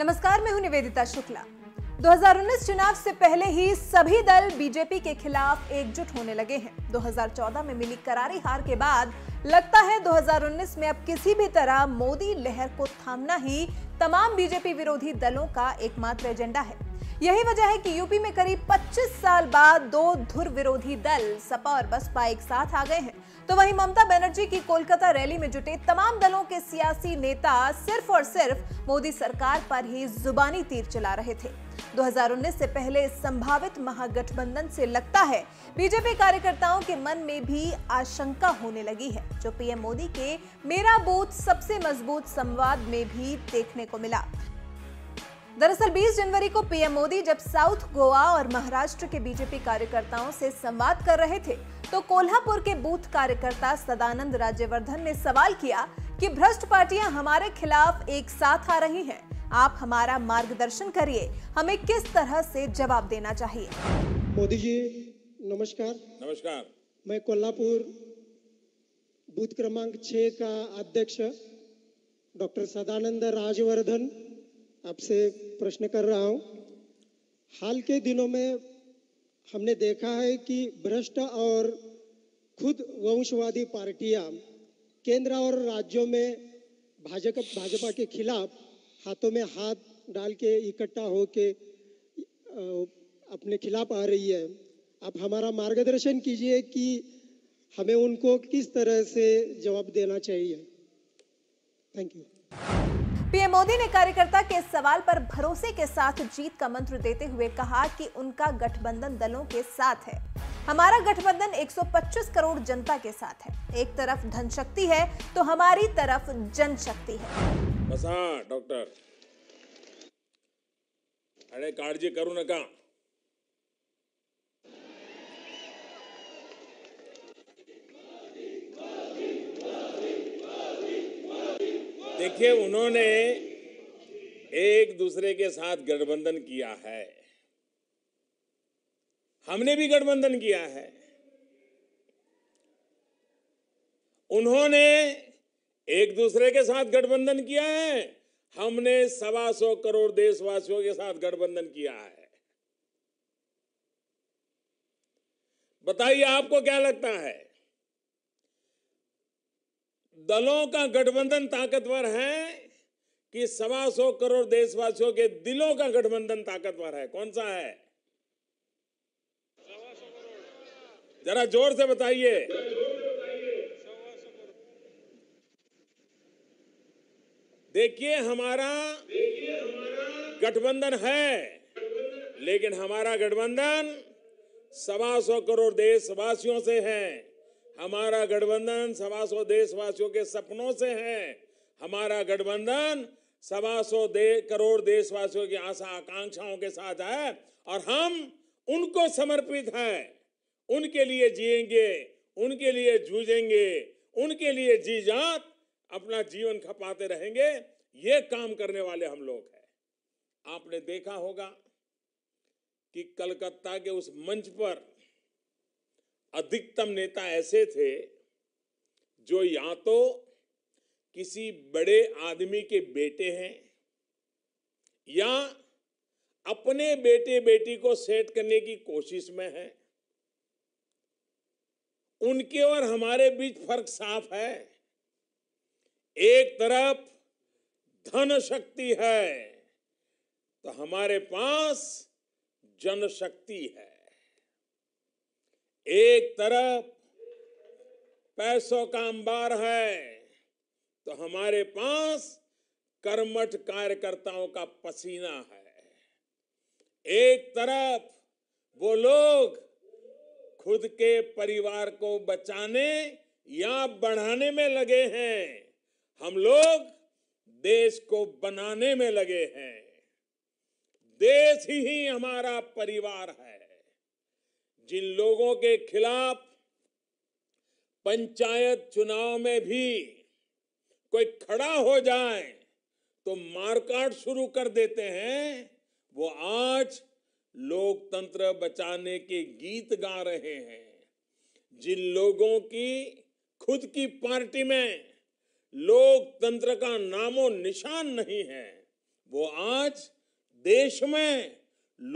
नमस्कार मैं हूं निवेदिता शुक्ला 2019 चुनाव से पहले ही सभी दल बीजेपी के खिलाफ एकजुट होने लगे हैं 2014 में मिली करारी हार के बाद लगता है 2019 में अब किसी भी तरह मोदी लहर को थामना ही तमाम बीजेपी विरोधी दलों का एकमात्र एजेंडा है यही वजह है कि यूपी में करीब 25 साल बाद दो धुर विरोधी दल सपा और बसपा एक साथ आ गए हैं तो वहीं ममता बनर्जी की कोलकाता रैली में जुटे तमाम दलों के सियासी नेता सिर्फ और सिर्फ मोदी सरकार पर ही जुबानी तीर चला रहे थे 2019 से पहले संभावित महागठबंधन से लगता है बीजेपी कार्यकर्ताओं के मन में भी आशंका होने लगी है जो पीएम मोदी के मेरा बूथ सबसे मजबूत संवाद में भी देखने को मिला दरअसल 20 जनवरी को पीएम मोदी जब साउथ गोवा और महाराष्ट्र के बीजेपी कार्यकर्ताओं से संवाद कर रहे थे तो कोल्हापुर के बूथ कार्यकर्ता सदानंद राज्यवर्धन ने सवाल किया कि भ्रष्ट पार्टियां हमारे खिलाफ एक साथ आ रही हैं। आप हमारा मार्गदर्शन करिए हमें किस तरह से जवाब देना चाहिए मोदी जी नमस्कार नमस्कार मैं कोल्हापुर बूथ क्रमांक छः का अध्यक्ष डॉक्टर सदानंद राजवर्धन आपसे प्रश्न कर रहा हूं हाल के दिनों में हमने देखा है कि भ्रष्ट और खुद वंशवादी पार्टियां केंद्र और राज्यों में भाजपा भाजपा के खिलाफ हाथों में हाथ डाल के इकट्ठा होके अपने खिलाफ आ रही है आप हमारा मार्गदर्शन कीजिए कि हमें उनको किस तरह से जवाब देना चाहिए थैंक यू पीएम मोदी ने कार्यकर्ता के सवाल पर भरोसे के साथ जीत का मंत्र देते हुए कहा कि उनका गठबंधन दलों के साथ है हमारा गठबंधन 125 करोड़ जनता के साथ है एक तरफ धन शक्ति है तो हमारी तरफ जन शक्ति है डॉक्टर अरे कार्य करू ना देखिए उन्होंने एक दूसरे के साथ गठबंधन किया है हमने भी गठबंधन किया है उन्होंने एक दूसरे के साथ गठबंधन किया है हमने सवा सौ करोड़ देशवासियों के साथ गठबंधन किया है बताइए आपको क्या लगता है दलों का गठबंधन ताकतवर है कि सवा सौ करोड़ देशवासियों के दिलों का गठबंधन ताकतवर है कौन सा है जरा जोर से बताइए देखिए हमारा गठबंधन है लेकिन हमारा गठबंधन सवा सौ करोड़ देशवासियों से है हमारा गठबंधन सवा सौ देशवासियों के सपनों से है हमारा गठबंधन सवा सौ दे, करोड़ देशवासियों की आशा आकांक्षाओं के साथ है और हम उनको समर्पित हैं उनके लिए जिएंगे उनके लिए जूझेंगे उनके लिए जी जात अपना जीवन खपाते रहेंगे ये काम करने वाले हम लोग हैं आपने देखा होगा कि कलकत्ता के उस मंच पर अधिकतम नेता ऐसे थे जो या तो किसी बड़े आदमी के बेटे हैं या अपने बेटे बेटी को सेट करने की कोशिश में है उनके और हमारे बीच फर्क साफ है एक तरफ धन शक्ति है तो हमारे पास जनशक्ति है एक तरफ पैसों का अंबार है तो हमारे पास कर्मठ कार्यकर्ताओं का पसीना है एक तरफ वो लोग खुद के परिवार को बचाने या बढ़ाने में लगे हैं हम लोग देश को बनाने में लगे हैं देश ही हमारा परिवार है जिन लोगों के खिलाफ पंचायत चुनाव में भी कोई खड़ा हो जाए तो मारकाट शुरू कर देते हैं वो आज लोकतंत्र बचाने के गीत गा रहे हैं जिन लोगों की खुद की पार्टी में लोकतंत्र का नामो निशान नहीं है वो आज देश में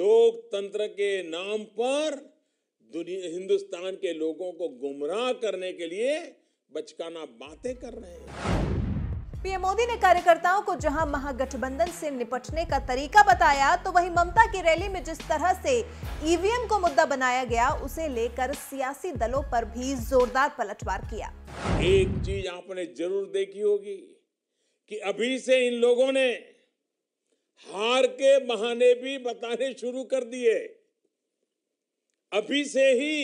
लोकतंत्र के नाम पर दुनिया हिंदुस्तान के लोगों को गुमराह करने के लिए बचकाना बातें कर रहे हैं पीएम मोदी ने कार्यकर्ताओं को जहां महागठबंधन से निपटने का तरीका बताया तो वहीं ममता की रैली में जिस तरह से ईवीएम को मुद्दा बनाया गया उसे लेकर सियासी दलों पर भी जोरदार पलटवार किया एक चीज आपने जरूर देखी होगी कि अभी से इन लोगों ने हार के बहाने भी बताने शुरू कर दिए अभी से ही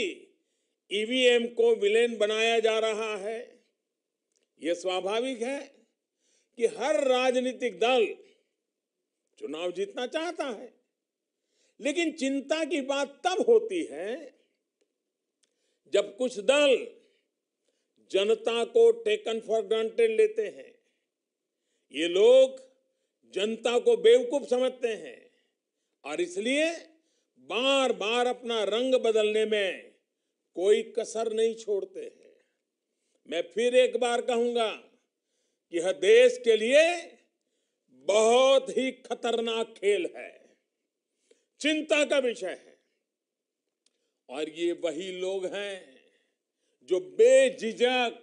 ईवीएम e को विलेन बनाया जा रहा है यह स्वाभाविक है कि हर राजनीतिक दल चुनाव जीतना चाहता है लेकिन चिंता की बात तब होती है जब कुछ दल जनता को टेकन फॉर ग्रांटेड लेते हैं ये लोग जनता को बेवकूफ समझते हैं और इसलिए बार बार अपना रंग बदलने में कोई कसर नहीं छोड़ते हैं मैं फिर एक बार कहूंगा कि यह देश के लिए बहुत ही खतरनाक खेल है चिंता का विषय है और ये वही लोग हैं जो बेझिझक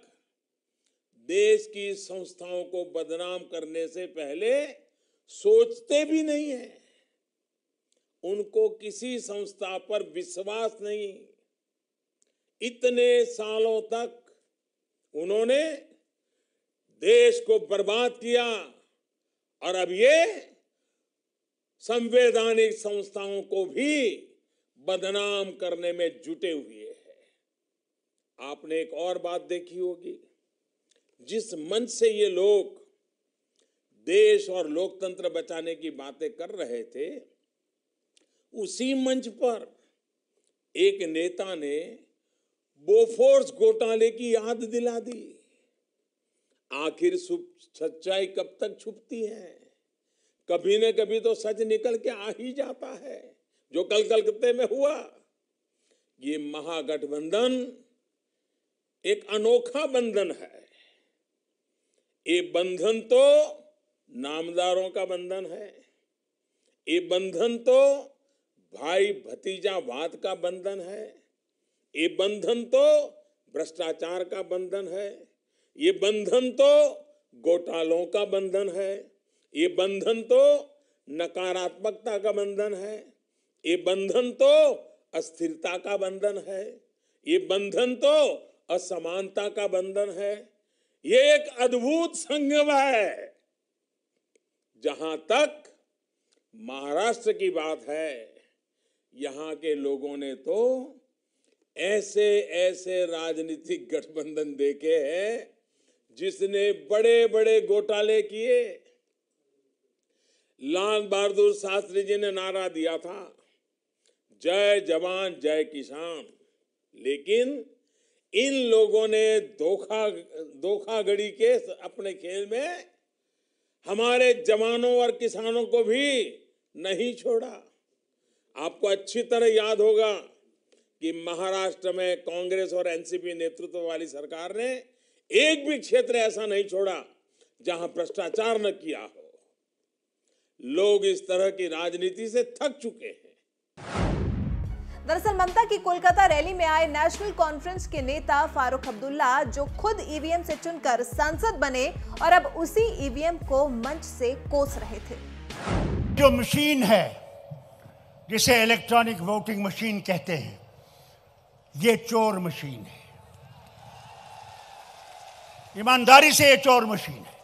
देश की संस्थाओं को बदनाम करने से पहले सोचते भी नहीं है उनको किसी संस्था पर विश्वास नहीं इतने सालों तक उन्होंने देश को बर्बाद किया और अब ये संवैधानिक संस्थाओं को भी बदनाम करने में जुटे हुए हैं आपने एक और बात देखी होगी जिस मन से ये लोग देश और लोकतंत्र बचाने की बातें कर रहे थे उसी मंच पर एक नेता ने बोफोर्स घोटाले की याद दिला दी आखिर सच्चाई कब तक छुपती है कभी न कभी तो सच निकल के आ ही जाता है जो कल कलकत्ते में हुआ ये महागठबंधन एक अनोखा बंधन है ये बंधन तो नामदारों का बंधन है ये बंधन तो भाई भतीजावाद का बंधन है ये बंधन तो भ्रष्टाचार का बंधन है ये बंधन तो घोटालों का बंधन है ये बंधन तो नकारात्मकता का बंधन है ये बंधन तो अस्थिरता का बंधन है ये बंधन तो असमानता का बंधन है ये एक अद्भुत संगम है जहां तक महाराष्ट्र की बात है यहाँ के लोगों ने तो ऐसे ऐसे राजनीतिक गठबंधन देखे हैं जिसने बड़े बड़े घोटाले किए लाल बहादुर शास्त्री जी ने नारा दिया था जय जवान जय किसान लेकिन इन लोगों ने धोखा घड़ी के अपने खेल में हमारे जवानों और किसानों को भी नहीं छोड़ा आपको अच्छी तरह याद होगा कि महाराष्ट्र में कांग्रेस और एनसीपी नेतृत्व वाली सरकार ने एक भी क्षेत्र ऐसा नहीं छोड़ा जहां भ्रष्टाचार न किया हो लोग इस तरह की राजनीति से थक चुके हैं दरअसल ममता की कोलकाता रैली में आए नेशनल कॉन्फ्रेंस के नेता फारूक अब्दुल्ला जो खुद ईवीएम से चुनकर सांसद बने और अब उसी ईवीएम को मंच से कोस रहे थे जो मशीन है जिसे इलेक्ट्रॉनिक वोटिंग मशीन कहते हैं ये चोर मशीन है ईमानदारी से ये चोर मशीन है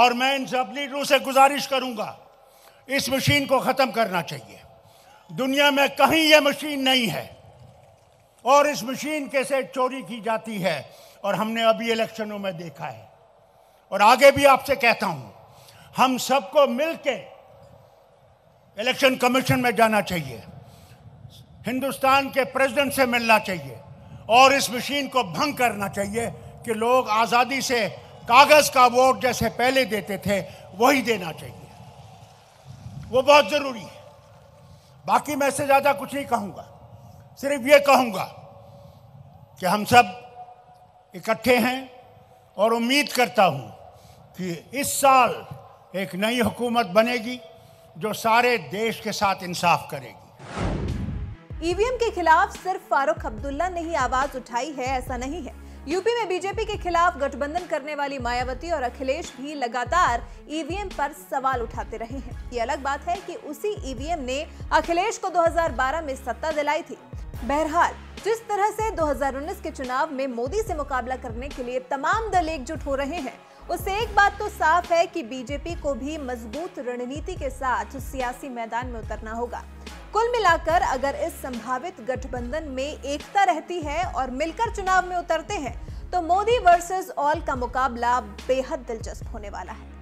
और मैं इन अपनी रूह से गुजारिश करूंगा इस मशीन को ख़त्म करना चाहिए दुनिया में कहीं ये मशीन नहीं है और इस मशीन कैसे चोरी की जाती है और हमने अभी इलेक्शनों में देखा है और आगे भी आपसे कहता हूं हम सबको मिलकर इलेक्शन कमीशन में जाना चाहिए हिंदुस्तान के प्रेसिडेंट से मिलना चाहिए और इस मशीन को भंग करना चाहिए कि लोग आज़ादी से कागज़ का वोट जैसे पहले देते थे वही देना चाहिए वो बहुत ज़रूरी है बाकी मैं से ज़्यादा कुछ नहीं कहूँगा सिर्फ ये कहूँगा कि हम सब इकट्ठे हैं और उम्मीद करता हूँ कि इस साल एक नई हुकूमत बनेगी जो सारे देश के साथ इंसाफ करेगी ईवीएम e के खिलाफ सिर्फ फारूक अब्दुल्ला ने ही आवाज उठाई है ऐसा नहीं है यूपी में बीजेपी के खिलाफ गठबंधन करने वाली मायावती और अखिलेश भी लगातार ईवीएम e पर सवाल उठाते रहे हैं ये अलग बात है कि उसी ईवीएम e ने अखिलेश को 2012 में सत्ता दिलाई थी बहरहाल जिस तरह से 2019 के चुनाव में मोदी से मुकाबला करने के लिए तमाम दल एकजुट हो रहे हैं उससे एक बात तो साफ है कि बीजेपी को भी मजबूत रणनीति के साथ सियासी मैदान में उतरना होगा कुल मिलाकर अगर इस संभावित गठबंधन में एकता रहती है और मिलकर चुनाव में उतरते हैं तो मोदी वर्सेस ऑल का मुकाबला बेहद दिलचस्प होने वाला है